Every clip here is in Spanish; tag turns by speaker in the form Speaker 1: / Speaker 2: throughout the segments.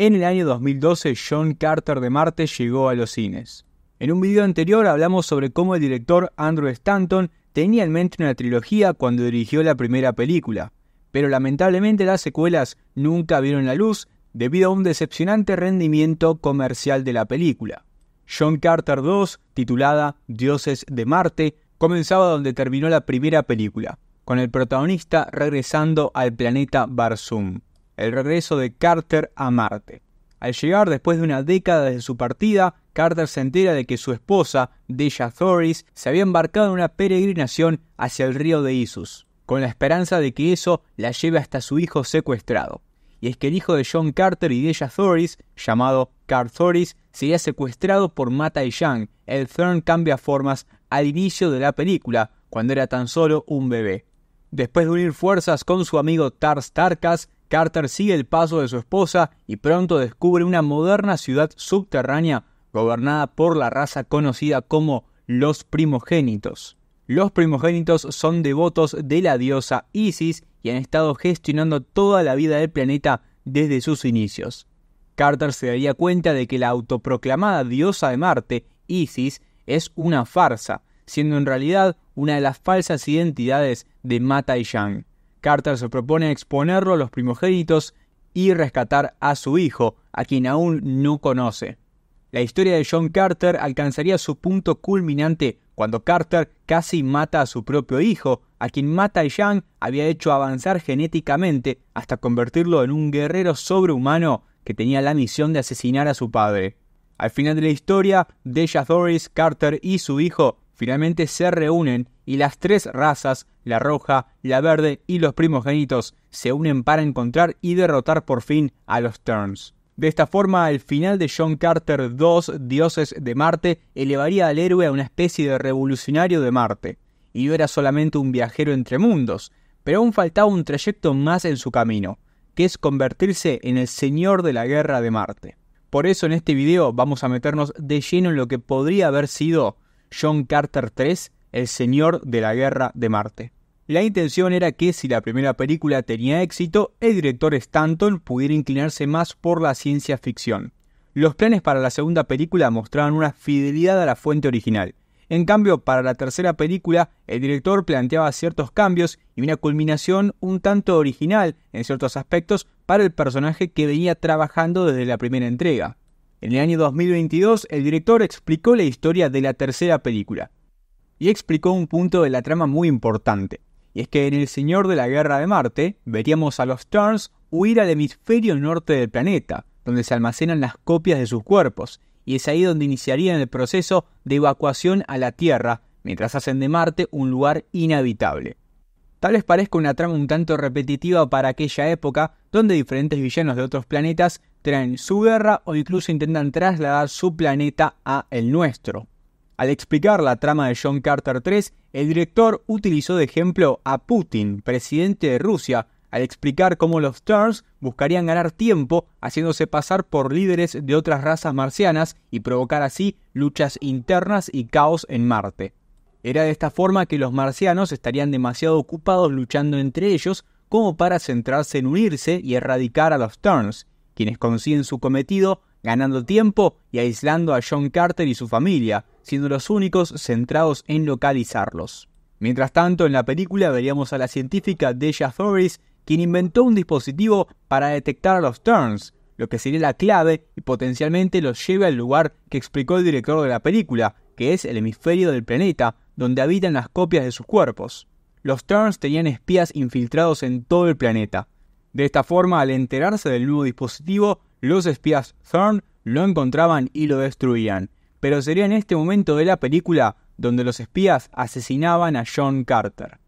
Speaker 1: En el año 2012, John Carter de Marte llegó a los cines. En un video anterior hablamos sobre cómo el director Andrew Stanton tenía en mente una trilogía cuando dirigió la primera película, pero lamentablemente las secuelas nunca vieron la luz debido a un decepcionante rendimiento comercial de la película. John Carter 2, titulada Dioses de Marte, comenzaba donde terminó la primera película, con el protagonista regresando al planeta Barzum el regreso de Carter a Marte. Al llegar después de una década de su partida, Carter se entera de que su esposa, Deja Thoris, se había embarcado en una peregrinación hacia el río de Isus, con la esperanza de que eso la lleve hasta su hijo secuestrado. Y es que el hijo de John Carter y Deja Thoris, llamado Carl Thoris, sería secuestrado por Mata y Yang. El Thorn cambia formas al inicio de la película, cuando era tan solo un bebé. Después de unir fuerzas con su amigo Tars Tarkas, Carter sigue el paso de su esposa y pronto descubre una moderna ciudad subterránea gobernada por la raza conocida como los primogénitos. Los primogénitos son devotos de la diosa Isis y han estado gestionando toda la vida del planeta desde sus inicios. Carter se daría cuenta de que la autoproclamada diosa de Marte, Isis, es una farsa, siendo en realidad una de las falsas identidades de Mata y Yang. Carter se propone exponerlo a los primogénitos y rescatar a su hijo, a quien aún no conoce. La historia de John Carter alcanzaría su punto culminante cuando Carter casi mata a su propio hijo, a quien Mata Yang había hecho avanzar genéticamente hasta convertirlo en un guerrero sobrehumano que tenía la misión de asesinar a su padre. Al final de la historia, Deja Thoris, Carter y su hijo Finalmente se reúnen y las tres razas, la roja, la verde y los primogénitos, se unen para encontrar y derrotar por fin a los Turns. De esta forma, el final de John Carter 2, Dioses de Marte, elevaría al héroe a una especie de revolucionario de Marte, y no era solamente un viajero entre mundos, pero aún faltaba un trayecto más en su camino, que es convertirse en el señor de la guerra de Marte. Por eso en este video vamos a meternos de lleno en lo que podría haber sido John Carter III, El Señor de la Guerra de Marte. La intención era que si la primera película tenía éxito, el director Stanton pudiera inclinarse más por la ciencia ficción. Los planes para la segunda película mostraban una fidelidad a la fuente original. En cambio, para la tercera película, el director planteaba ciertos cambios y una culminación un tanto original en ciertos aspectos para el personaje que venía trabajando desde la primera entrega. En el año 2022, el director explicó la historia de la tercera película y explicó un punto de la trama muy importante, y es que en El Señor de la Guerra de Marte veríamos a los Turns huir al hemisferio norte del planeta, donde se almacenan las copias de sus cuerpos, y es ahí donde iniciarían el proceso de evacuación a la Tierra, mientras hacen de Marte un lugar inhabitable. Tal vez parezca una trama un tanto repetitiva para aquella época, donde diferentes villanos de otros planetas traen su guerra o incluso intentan trasladar su planeta a el nuestro. Al explicar la trama de John Carter III, el director utilizó de ejemplo a Putin, presidente de Rusia, al explicar cómo los Turns buscarían ganar tiempo haciéndose pasar por líderes de otras razas marcianas y provocar así luchas internas y caos en Marte. Era de esta forma que los marcianos estarían demasiado ocupados luchando entre ellos como para centrarse en unirse y erradicar a los Turns, quienes consiguen su cometido ganando tiempo y aislando a John Carter y su familia, siendo los únicos centrados en localizarlos. Mientras tanto, en la película veríamos a la científica Deja Thoris, quien inventó un dispositivo para detectar a los Turns, lo que sería la clave y potencialmente los lleve al lugar que explicó el director de la película, que es el hemisferio del planeta, donde habitan las copias de sus cuerpos. Los Turns tenían espías infiltrados en todo el planeta, de esta forma, al enterarse del nuevo dispositivo, los espías Thorn lo encontraban y lo destruían. Pero sería en este momento de la película donde los espías asesinaban a John Carter.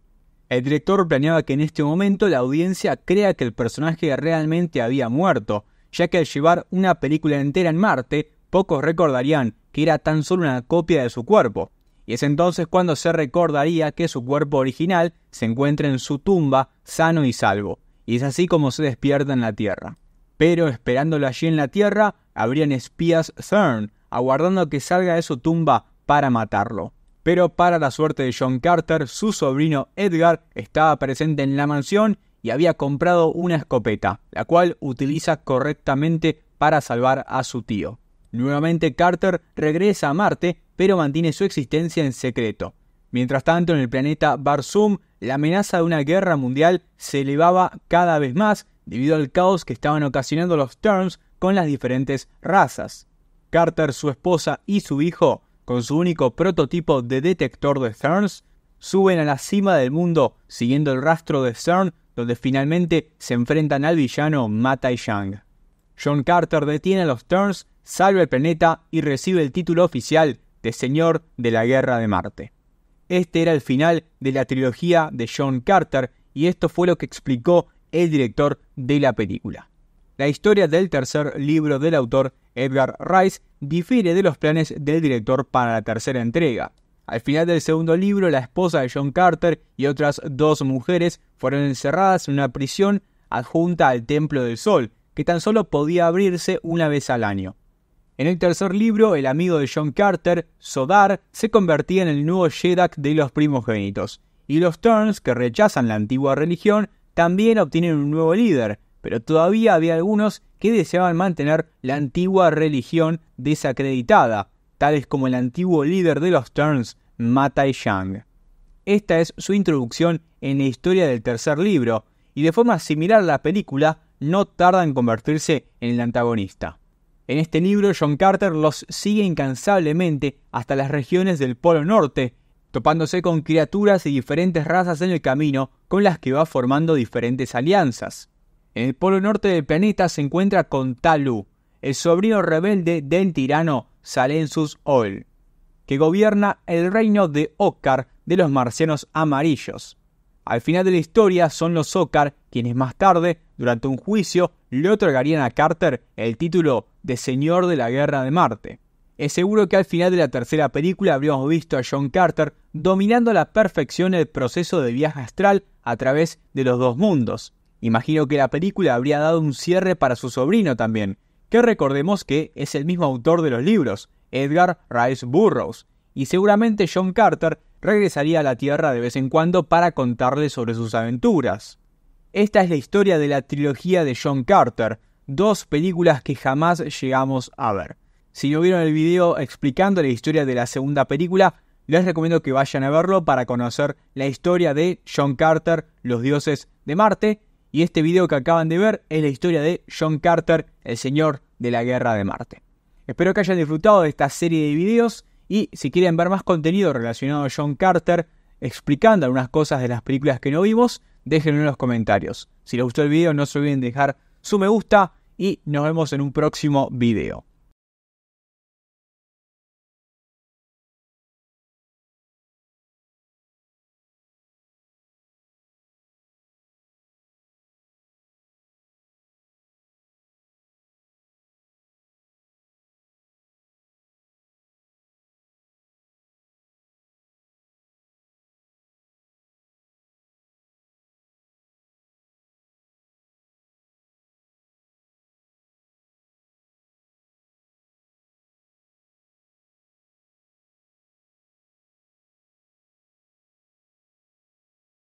Speaker 1: El director planeaba que en este momento la audiencia crea que el personaje realmente había muerto, ya que al llevar una película entera en Marte, pocos recordarían que era tan solo una copia de su cuerpo. Y es entonces cuando se recordaría que su cuerpo original se encuentra en su tumba sano y salvo y es así como se despierta en la Tierra. Pero esperándolo allí en la Tierra, habrían espías CERN, aguardando que salga de su tumba para matarlo. Pero para la suerte de John Carter, su sobrino Edgar estaba presente en la mansión y había comprado una escopeta, la cual utiliza correctamente para salvar a su tío. Nuevamente Carter regresa a Marte, pero mantiene su existencia en secreto, Mientras tanto, en el planeta Barzum, la amenaza de una guerra mundial se elevaba cada vez más debido al caos que estaban ocasionando los Terms con las diferentes razas. Carter, su esposa y su hijo, con su único prototipo de detector de Therns, suben a la cima del mundo siguiendo el rastro de Cern, donde finalmente se enfrentan al villano Matai Shang. John Carter detiene a los Terns, salva el planeta y recibe el título oficial de Señor de la Guerra de Marte. Este era el final de la trilogía de John Carter y esto fue lo que explicó el director de la película. La historia del tercer libro del autor Edgar Rice difiere de los planes del director para la tercera entrega. Al final del segundo libro, la esposa de John Carter y otras dos mujeres fueron encerradas en una prisión adjunta al Templo del Sol, que tan solo podía abrirse una vez al año. En el tercer libro, el amigo de John Carter, Sodar, se convertía en el nuevo Jeddak de los primogénitos, y los Turns, que rechazan la antigua religión, también obtienen un nuevo líder, pero todavía había algunos que deseaban mantener la antigua religión desacreditada, tales como el antiguo líder de los Turns, Matai shang Esta es su introducción en la historia del tercer libro, y de forma similar a la película, no tarda en convertirse en el antagonista. En este libro, John Carter los sigue incansablemente hasta las regiones del Polo Norte, topándose con criaturas y diferentes razas en el camino con las que va formando diferentes alianzas. En el polo norte del planeta se encuentra con Talu, el sobrino rebelde del tirano Salensus Ol, que gobierna el reino de Oscar de los marcianos amarillos. Al final de la historia son los Ocar quienes más tarde, durante un juicio, le otorgarían a Carter el título de Señor de la Guerra de Marte. Es seguro que al final de la tercera película habríamos visto a John Carter dominando a la perfección el proceso de viaje astral a través de los dos mundos. Imagino que la película habría dado un cierre para su sobrino también, que recordemos que es el mismo autor de los libros, Edgar Rice Burroughs, y seguramente John Carter regresaría a la Tierra de vez en cuando para contarle sobre sus aventuras. Esta es la historia de la trilogía de John Carter, dos películas que jamás llegamos a ver. Si no vieron el video explicando la historia de la segunda película, les recomiendo que vayan a verlo para conocer la historia de John Carter, los dioses de Marte, y este video que acaban de ver es la historia de John Carter, el señor de la guerra de Marte. Espero que hayan disfrutado de esta serie de videos y si quieren ver más contenido relacionado a John Carter, explicando algunas cosas de las películas que no vimos, déjenlo en los comentarios. Si les gustó el video, no se olviden de dejar su me gusta y nos vemos en un próximo video.